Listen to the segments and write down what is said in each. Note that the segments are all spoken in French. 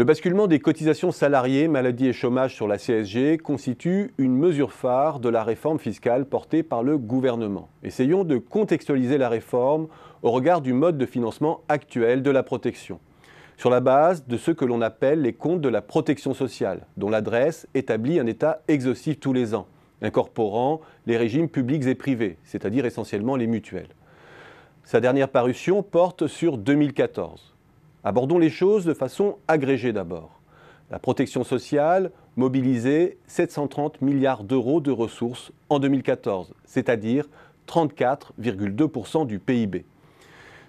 Le basculement des cotisations salariées, maladie et chômage sur la CSG constitue une mesure phare de la réforme fiscale portée par le gouvernement. Essayons de contextualiser la réforme au regard du mode de financement actuel de la protection, sur la base de ce que l'on appelle les comptes de la protection sociale, dont l'adresse établit un état exhaustif tous les ans, incorporant les régimes publics et privés, c'est-à-dire essentiellement les mutuelles. Sa dernière parution porte sur 2014. Abordons les choses de façon agrégée d'abord. La protection sociale mobilisait 730 milliards d'euros de ressources en 2014, c'est-à-dire 34,2% du PIB.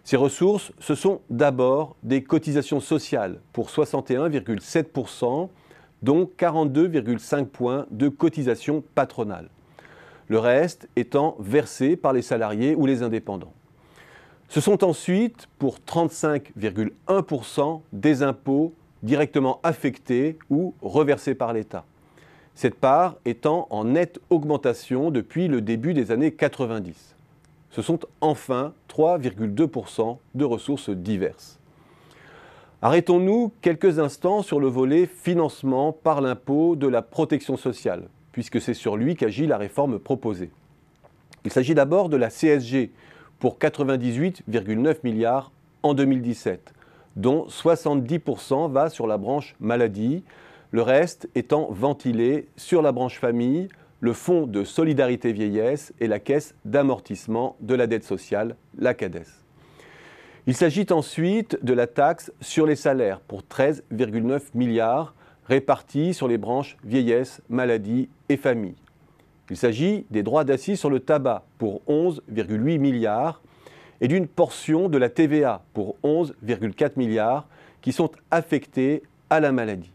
Ces ressources, ce sont d'abord des cotisations sociales pour 61,7%, dont 42,5 points de cotisations patronales. Le reste étant versé par les salariés ou les indépendants. Ce sont ensuite pour 35,1% des impôts directement affectés ou reversés par l'État. Cette part étant en nette augmentation depuis le début des années 90. Ce sont enfin 3,2% de ressources diverses. Arrêtons-nous quelques instants sur le volet financement par l'impôt de la protection sociale, puisque c'est sur lui qu'agit la réforme proposée. Il s'agit d'abord de la CSG, pour 98,9 milliards en 2017, dont 70% va sur la branche maladie, le reste étant ventilé sur la branche famille, le Fonds de solidarité vieillesse et la Caisse d'amortissement de la dette sociale, la CADES. Il s'agit ensuite de la taxe sur les salaires pour 13,9 milliards répartis sur les branches vieillesse, maladie et famille. Il s'agit des droits d'assises sur le tabac pour 11,8 milliards et d'une portion de la TVA pour 11,4 milliards qui sont affectés à la maladie.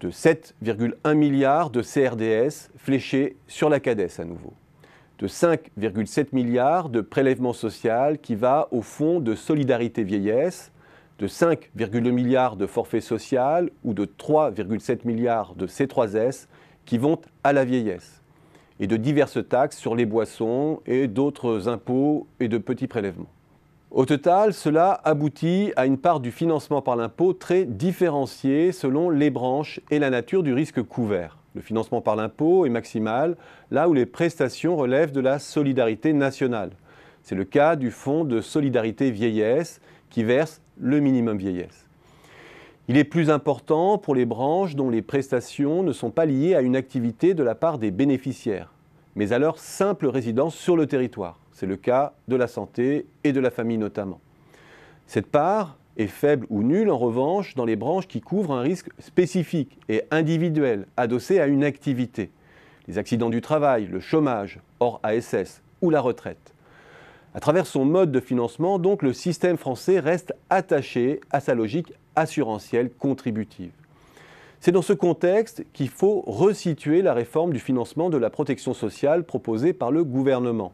De 7,1 milliards de CRDS fléchés sur la CADES à nouveau. De 5,7 milliards de prélèvement social qui va au fonds de solidarité vieillesse. De 5,2 milliards de forfait social ou de 3,7 milliards de C3S qui vont à la vieillesse et de diverses taxes sur les boissons et d'autres impôts et de petits prélèvements. Au total, cela aboutit à une part du financement par l'impôt très différenciée selon les branches et la nature du risque couvert. Le financement par l'impôt est maximal là où les prestations relèvent de la solidarité nationale. C'est le cas du Fonds de solidarité vieillesse qui verse le minimum vieillesse. Il est plus important pour les branches dont les prestations ne sont pas liées à une activité de la part des bénéficiaires, mais à leur simple résidence sur le territoire. C'est le cas de la santé et de la famille notamment. Cette part est faible ou nulle en revanche dans les branches qui couvrent un risque spécifique et individuel adossé à une activité. Les accidents du travail, le chômage, hors ASS ou la retraite. À travers son mode de financement, donc, le système français reste attaché à sa logique assurantielle contributive. C'est dans ce contexte qu'il faut resituer la réforme du financement de la protection sociale proposée par le gouvernement.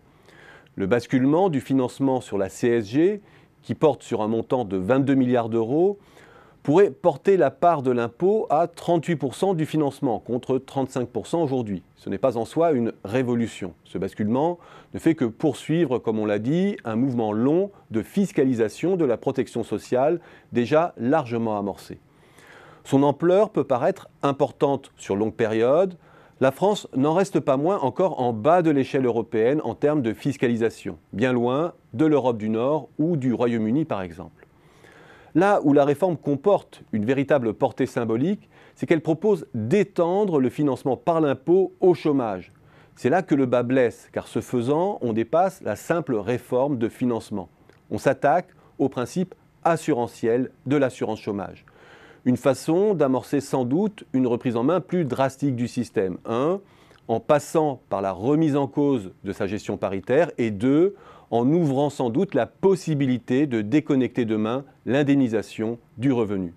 Le basculement du financement sur la CSG, qui porte sur un montant de 22 milliards d'euros, pourrait porter la part de l'impôt à 38% du financement, contre 35% aujourd'hui. Ce n'est pas en soi une révolution. Ce basculement ne fait que poursuivre, comme on l'a dit, un mouvement long de fiscalisation de la protection sociale déjà largement amorcé. Son ampleur peut paraître importante sur longue période. La France n'en reste pas moins encore en bas de l'échelle européenne en termes de fiscalisation, bien loin de l'Europe du Nord ou du Royaume-Uni par exemple. Là où la réforme comporte une véritable portée symbolique, c'est qu'elle propose d'étendre le financement par l'impôt au chômage. C'est là que le bas blesse, car ce faisant, on dépasse la simple réforme de financement. On s'attaque au principe assurantiel de l'assurance chômage. Une façon d'amorcer sans doute une reprise en main plus drastique du système. 1. En passant par la remise en cause de sa gestion paritaire et 2 en ouvrant sans doute la possibilité de déconnecter demain l'indemnisation du revenu.